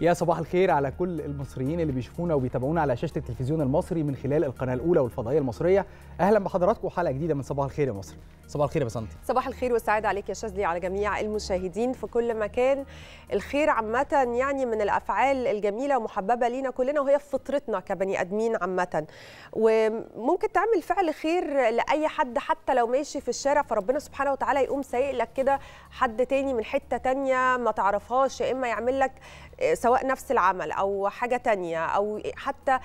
يا صباح الخير على كل المصريين اللي بيشوفونا وبيتابعونا على شاشه التلفزيون المصري من خلال القناه الاولى والفضائيه المصريه اهلا بحضراتكم حلقه جديده من صباح الخير يا مصر صباح الخير يا بسنتي صباح الخير والسعاده عليك يا شاذلي على جميع المشاهدين في كل مكان الخير عامه يعني من الافعال الجميله ومحببه لينا كلنا وهي في فطرتنا كبني ادمين عامه وممكن تعمل فعل خير لاي حد حتى لو ماشي في الشارع فربنا سبحانه وتعالى يقوم سايق لك كده حد تاني من حته تانيه ما تعرفهاش يا اما يعمل لك سواء نفس العمل او حاجه تانية او حتى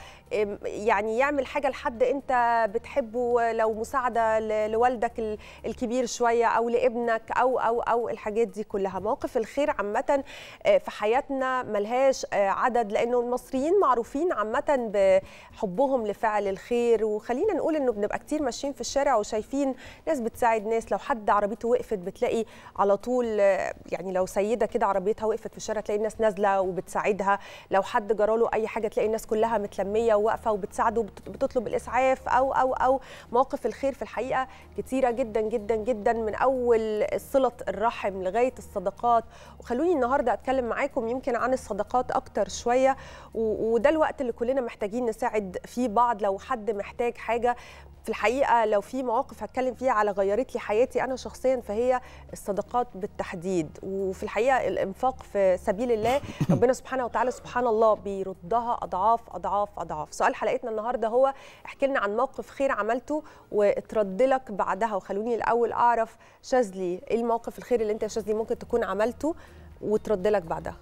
يعني يعمل حاجه لحد انت بتحبه لو مساعده لوالدك الكبير شويه او لابنك او او او الحاجات دي كلها مواقف الخير عامه آه، في حياتنا ملهاش آه، عدد لانه المصريين معروفين عامه بحبهم لفعل الخير وخلينا نقول انه بنبقى كتير ماشيين في الشارع وشايفين ناس بتساعد ناس لو حد عربيته وقفت بتلاقي على طول آه، يعني لو سيده كده عربيتها وقفت في الشارع تلاقي الناس نازله وبت بتساعدها لو حد جرى له اي حاجه تلاقي الناس كلها متلميه وواقفه وبتساعده وبتطلب الاسعاف او او او مواقف الخير في الحقيقه كتيره جدا جدا جدا من اول صله الرحم لغايه الصدقات وخلوني النهارده اتكلم معاكم يمكن عن الصدقات اكتر شويه وده الوقت اللي كلنا محتاجين نساعد فيه بعض لو حد محتاج حاجه في الحقيقه لو في مواقف هتكلم فيها على غيرت لي حياتي انا شخصيا فهي الصدقات بالتحديد وفي الحقيقه الانفاق في سبيل الله ربنا سبحانه وتعالى سبحان الله بيردها اضعاف اضعاف اضعاف سؤال حلقتنا النهارده هو احكي لنا عن موقف خير عملته واترد لك بعدها وخلوني الاول اعرف شاذلي ايه الموقف الخير اللي انت يا شاذلي ممكن تكون عملته وترد لك بعدها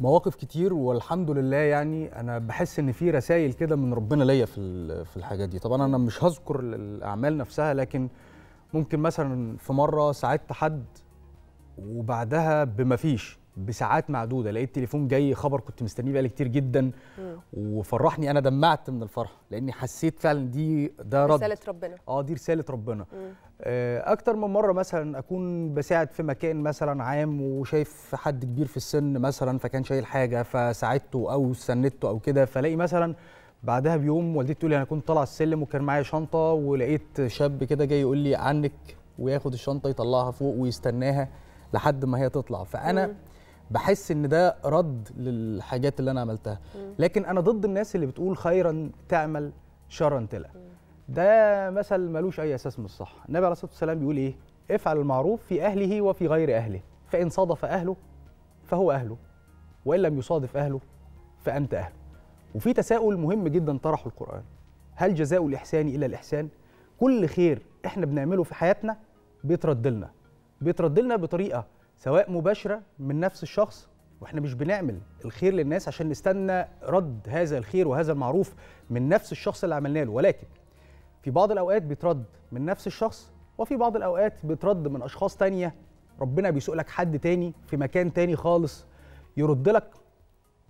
مواقف كتير والحمد لله يعني انا بحس ان في رسائل كده من ربنا ليا في في الحاجات دي طبعا انا مش هذكر الاعمال نفسها لكن ممكن مثلا في مره ساعدت حد وبعدها بما فيش بساعات معدوده لقيت تليفون جاي خبر كنت مستنيه بقالي كتير جدا م. وفرحني انا دمعت من الفرحه لاني حسيت فعلا دي ده رد رساله ربنا اه دي رساله ربنا م. آه اكتر من مره مثلا اكون بساعد في مكان مثلا عام وشايف حد كبير في السن مثلا فكان شايل حاجه فساعدته او سندته او كده فلاقي مثلا بعدها بيوم والدتي تقول لي انا كنت طالع السلم وكان معايا شنطه ولقيت شاب كده جاي يقول لي عنك وياخد الشنطه يطلعها فوق ويستناها لحد ما هي تطلع فانا م. بحس ان ده رد للحاجات اللي انا عملتها لكن انا ضد الناس اللي بتقول خيرا تعمل شرا تلا ده مثل ملوش اي اساس من الصح النبي عليه الصلاه والسلام بيقول ايه افعل المعروف في اهله وفي غير اهله فان صادف اهله فهو اهله وان لم يصادف اهله فانت اهله وفي تساؤل مهم جدا طرحه القران هل جزاء الاحسان الا الاحسان كل خير احنا بنعمله في حياتنا بيترد لنا بيترد لنا بطريقه سواء مباشره من نفس الشخص واحنا مش بنعمل الخير للناس عشان نستنى رد هذا الخير وهذا المعروف من نفس الشخص اللي عملنا له ولكن في بعض الاوقات بيترد من نفس الشخص وفي بعض الاوقات بيترد من اشخاص تانية ربنا بيسوق لك حد تاني في مكان تاني خالص يرد لك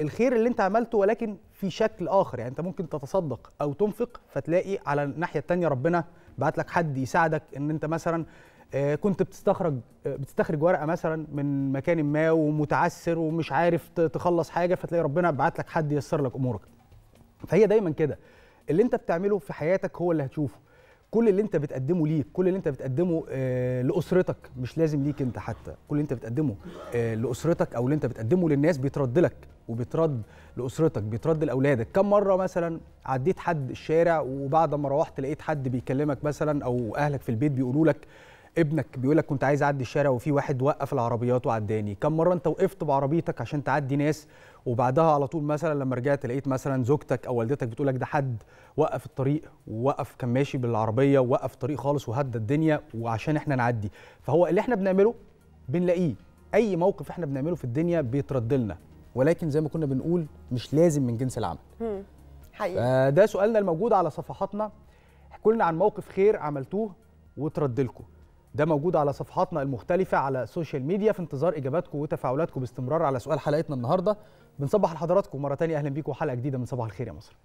الخير اللي انت عملته ولكن في شكل اخر يعني انت ممكن تتصدق او تنفق فتلاقي على الناحيه التانية ربنا بعت لك حد يساعدك ان انت مثلا آه، كنت بتستخرج آه، بتستخرج ورقه مثلا من مكان ما ومتعسر ومش عارف تخلص حاجه فتلاقي ربنا بعت لك حد ييسر لك امورك فهي دايما كده اللي انت بتعمله في حياتك هو اللي هتشوفه كل اللي انت بتقدمه ليك كل اللي انت بتقدمه آه، لاسرتك مش لازم ليك انت حتى كل اللي انت بتقدمه لاسرتك او اللي انت بتقدمه للناس بيترد لك وبيترد لاسرتك بيترد لاولادك كم مره مثلا عديت حد الشارع وبعد ما روحت لقيت حد بيكلمك مثلا او اهلك في البيت بيقولوا لك ابنك بيقول لك كنت عايز اعدي الشارع وفي واحد وقف العربيات وعداني كم مره انت وقفت بعربيتك عشان تعدي ناس وبعدها على طول مثلا لما رجعت لقيت مثلا زوجتك او والدتك بتقول لك ده حد وقف الطريق ووقف كان ماشي بالعربيه ووقف الطريق خالص وهدى الدنيا وعشان احنا نعدي فهو اللي احنا بنعمله بنلاقيه اي موقف احنا بنعمله في الدنيا بيترد لنا ولكن زي ما كنا بنقول مش لازم من جنس العمل حقيقي ده سؤالنا الموجود على صفحاتنا احكوا لنا عن موقف خير عملتوه وترد لكم ده موجود على صفحاتنا المختلفة على السوشيال ميديا في انتظار إجاباتكم وتفاعلاتكم باستمرار على سؤال حلقتنا النهاردة بنصبح لحضراتكم مرة تانية أهلا بيكم وحلقة جديدة من صباح الخير يا مصر